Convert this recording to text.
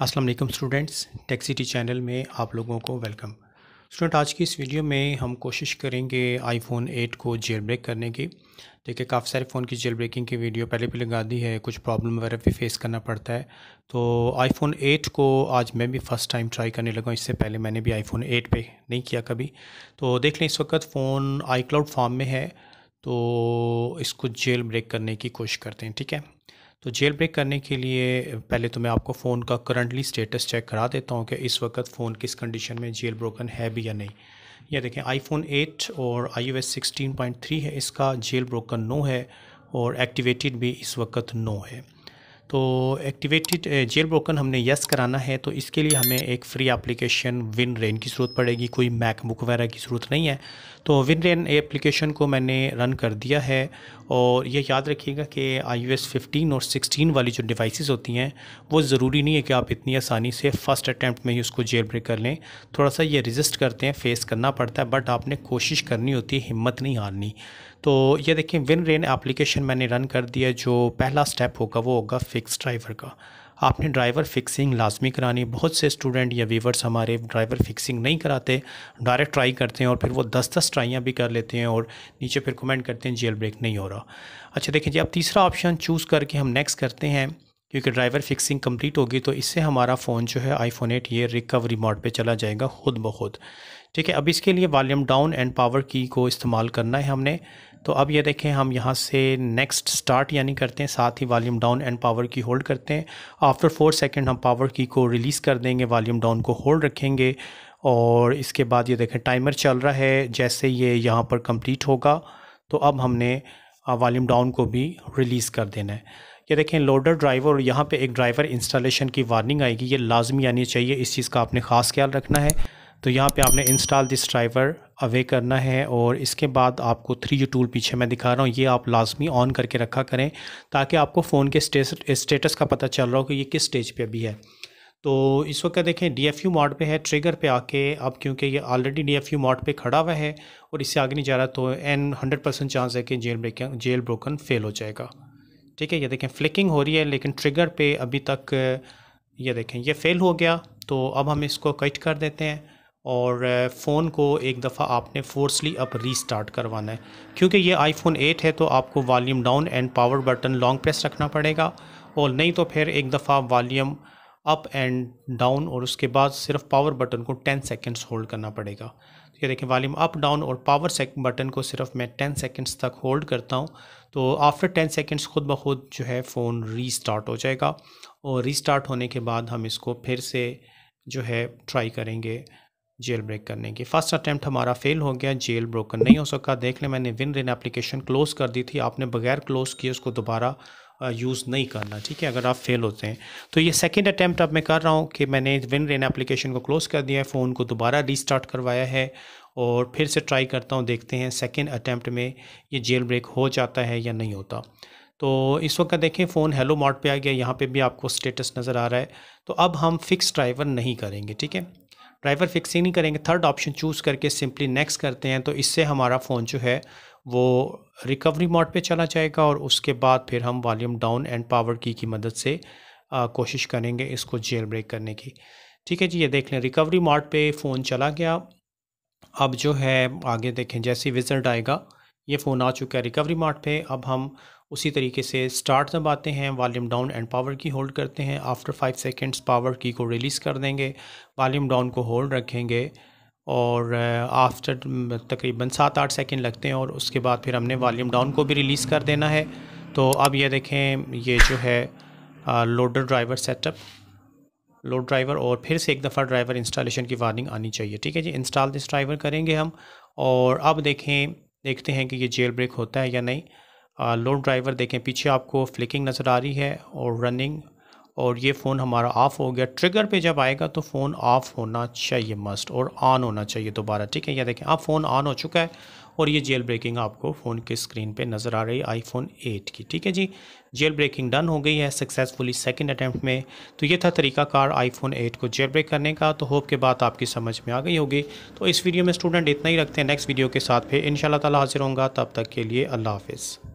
अस्सलाम वालेकुम students tech city channel में आप लोगों को वेलकम स्टूडेंट आज की इस वीडियो में हम कोशिश करेंगे आईफोन 8 को जेल ब्रेक करने की देखिए काफ़ी सारे फ़ोन की जेल ब्रेकिंग की वीडियो पहले भी लगा दी है कुछ प्रॉब्लम वगैरह भी फेस करना पड़ता है तो आईफोन 8 को आज मैं भी फ़र्स्ट टाइम ट्राई करने लगा इससे पहले मैंने भी आईफोन एट पर नहीं किया कभी तो देख लें इस वक्त फ़ोन आई फॉर्म में है तो इसको जेल ब्रेक करने की कोशिश करते हैं ठीक है तो जेल ब्रेक करने के लिए पहले तो मैं आपको फ़ोन का करंटली स्टेटस चेक करा देता हूँ कि इस वक्त फ़ोन किस कंडीशन में जेल ब्रोकन है भी या नहीं ये देखें आईफोन 8 और I O S sixteen point three है इसका जेल ब्रोकन नो है और एक्टिवेटेड भी इस वक्त नो है तो एक्टिवेटेड जेल ब्रोकन हमने यस कराना है तो इसके लिए हमें एक फ्री एप्लीकेशन विन रेन की ज़रूरत पड़ेगी कोई मैकबुक वगैरह की ज़रूरत नहीं है तो विन रेन एप्लीकेशन को मैंने रन कर दिया है और ये याद रखिएगा कि आई यू एस फिफ्टीन और सिक्सटीन वाली जो डिवाइसेस होती हैं वो ज़रूरी नहीं है कि आप इतनी आसानी से फ़र्स्ट अटैम्प्ट में ही उसको जेल ब्रेक कर लें थोड़ा सा ये रजिस्ट करते हैं फेस करना पड़ता है बट आपने कोशिश करनी होती है हिम्मत नहीं हारनी तो ये देखिए विन रेन एप्लीकेशन मैंने रन कर दिया जो पहला स्टेप होगा वो होगा फिक्स ड्राइवर का आपने ड्राइवर फिक्सिंग लाजमी करानी बहुत से स्टूडेंट या वीवर्स हमारे ड्राइवर फिक्सिंग नहीं कराते डायरेक्ट ट्राई करते हैं और फिर वो दस दस ट्राइयाँ भी कर लेते हैं और नीचे फिर कमेंट करते हैं जेल ब्रेक नहीं हो रहा अच्छा देखिए जी अब तीसरा ऑप्शन चूज़ करके हम नेक्स्ट करते हैं क्योंकि ड्राइवर फिक्सिंग कंप्लीट होगी तो इससे हमारा फ़ोन जो है आईफोन एट ये रिकवरी मोड पे चला जाएगा खुद ब खुद ठीक है अब इसके लिए volume down and power key को इस्तेमाल करना है हमने तो अब ये देखें हम यहाँ से नेक्स्ट स्टार्ट यानी करते हैं साथ ही volume down and power key hold करते हैं आफ्टर फोर सेकेंड हम पावर की को रिलीज़ कर देंगे वॉल्यूम डाउन को होल्ड रखेंगे और इसके बाद ये देखें टाइमर चल रहा है जैसे ये यहाँ पर कंप्लीट होगा तो अब हमने वॉल्यूम डाउन को भी रिलीज़ कर देना है ये देखें लोडर ड्राइवर और यहाँ पे एक ड्राइवर इंस्टॉलेशन की वार्निंग आएगी ये लाजमी आनी चाहिए इस चीज़ का आपने ख़ास ख्याल रखना है तो यहाँ पे आपने इंस्टॉल दिस ड्राइवर अवे करना है और इसके बाद आपको थ्री जो टूल पीछे मैं दिखा रहा हूँ ये आप लाजमी ऑन करके रखा करें ताकि आपको फ़ोन के स्टेटस का पता चल रहा हो कि ये किस स्टेज पे अभी है तो इस वक्त देखें डी एफ यू मोड पर है ट्रिगर पे आके अब क्योंकि ये already D F U mode पर खड़ा हुआ है और इससे आगे नहीं जा रहा तो एन हंड्रेड परसेंट चांस है कि jailbreak jailbroken fail हो जाएगा ठीक है ये देखें फ्लिकिंग हो रही है लेकिन ट्रिगर पे अभी तक ये देखें ये फ़ेल हो गया तो अब हम इसको कट कर देते हैं और फ़ोन को एक दफ़ा आपने फोर्सली अप रीस्टार्ट करवाना है क्योंकि ये आईफोन 8 है तो आपको volume down and power button long press रखना पड़ेगा और नहीं तो फिर एक दफ़ा वॉल्यूम अप एंड डाउन और उसके बाद सिर्फ पावर बटन को 10 सेकंड्स होल्ड करना पड़ेगा तो ये देखें वॉल्यूम अप डाउन और पावर से बटन को सिर्फ मैं टेन सेकेंड्स तक होल्ड करता हूँ तो आफ्टर टेन सेकेंड्स खुद ब खुद जो है फ़ोन स्टार्ट हो जाएगा और स्टार्ट होने के बाद हम इसको फिर से जो है ट्राई करेंगे जेल ब्रेक करने की फर्स्ट अटैम्प्ट हमारा फेल हो गया जेल ब्रोकन नहीं हो सका देख लें मैंने विन रिन एप्लीकेशन क्लोज़ कर दी थी आपने बगैर क्लोज़ किए उसको दोबारा यूज़ नहीं करना ठीक है अगर आप फेल होते हैं तो ये सेकेंड अटैम्प्ट अब मैं कर रहा हूँ कि मैंने विन रेन एप्लीकेशन को क्लोज़ कर दिया है फ़ोन को दोबारा रीस्टार्ट करवाया है और फिर से ट्राई करता हूँ देखते हैं सेकेंड अटैम्प्ट में ये जेल ब्रेक हो जाता है या नहीं होता तो इस वक्त देखें फ़ोन हेलो मॉड पे आ गया यहाँ पे भी आपको स्टेटस नज़र आ रहा है तो अब हम फिक्स ड्राइवर नहीं करेंगे ठीक है ड्राइवर फिक्सिंग नहीं करेंगे थर्ड ऑप्शन चूज़ करके सिंपली नेक्स्ट करते हैं तो इससे हमारा फ़ोन जो है वो रिकवरी मोड पे चला जाएगा और उसके बाद फिर हम वॉल्यूम डाउन एंड पावर की की मदद से आ, कोशिश करेंगे इसको जेल ब्रेक करने की ठीक है जी ये देख लें रिकवरी मोड पे फ़ोन चला गया अब जो है आगे देखें जैसे विजल्ट आएगा ये फ़ोन आ चुका है रिकवरी मोड पे अब हम उसी तरीके से स्टार्ट जब आते हैं volume down and power key hold करते हैं after five seconds power key को रिलीज़ कर देंगे वॉल्यूम डाउन को होल्ड रखेंगे और आफ्टर uh, um, तकरीबन सात आठ सेकेंड लगते हैं और उसके बाद फिर हमने वॉल्यूम डाउन को भी रिलीज़ कर देना है तो अब ये देखें ये जो है loader driver setup load driver और फिर से एक दफ़ा ड्राइवर इंस्टॉलेशन की वार्निंग आनी चाहिए ठीक है जी इंस्टॉल दिस ड्राइवर करेंगे हम और अब देखें देखते हैं कि ये जेल ब्रेक होता है या नहीं लोड ड्राइवर देखें पीछे आपको फ्लिकिंग नज़र आ रही है और रनिंग और ये फ़ोन हमारा ऑफ़ हो गया ट्रिगर पे जब आएगा तो फ़ोन ऑफ़ होना चाहिए मस्ट और ऑन होना चाहिए दोबारा ठीक है या देखें आप फ़ोन ऑन हो चुका है और ये जेल ब्रेकिंग आपको फ़ोन के स्क्रीन पे नज़र आ रही है आईफोन 8 की ठीक है जी जेल ब्रेकिंग डन हो गई है सक्सेसफुली सेकंड अटैम्प्ट में तो ये था तरीकाकार आईफोन 8 को जेल ब्रेक करने का तो होप के बाद आपकी समझ में आ गई होगी तो इस वीडियो में स्टूडेंट इतना ही रखते हैं नेक्स्ट वीडियो के साथ फिर इन शाला हाजिर होंगे तब तक के लिए अल्लाह हाफिज़